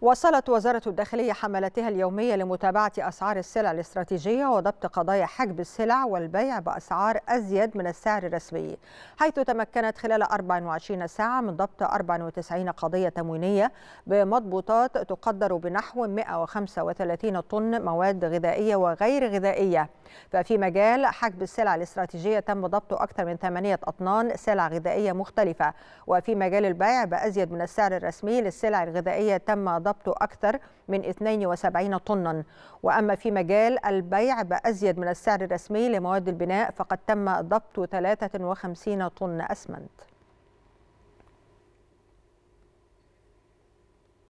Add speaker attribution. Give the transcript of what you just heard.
Speaker 1: واصلت وزارة الداخلية حملتها اليومية لمتابعة أسعار السلع الاستراتيجية وضبط قضايا حجب السلع والبيع بأسعار أزيد من السعر الرسمي حيث تمكنت خلال 24 ساعة من ضبط 94 قضية تموينية بمضبوطات تقدر بنحو 135 طن مواد غذائية وغير غذائية ففي مجال حجب السلع الاستراتيجية تم ضبط أكثر من 8 أطنان سلع غذائية مختلفة وفي مجال البيع بأزيد من السعر الرسمي للسلع الغذائية تم ضبط أكثر من 72 طنا وأما في مجال البيع بأزيد من السعر الرسمي لمواد البناء فقد تم ضبط 53 طن أسمنت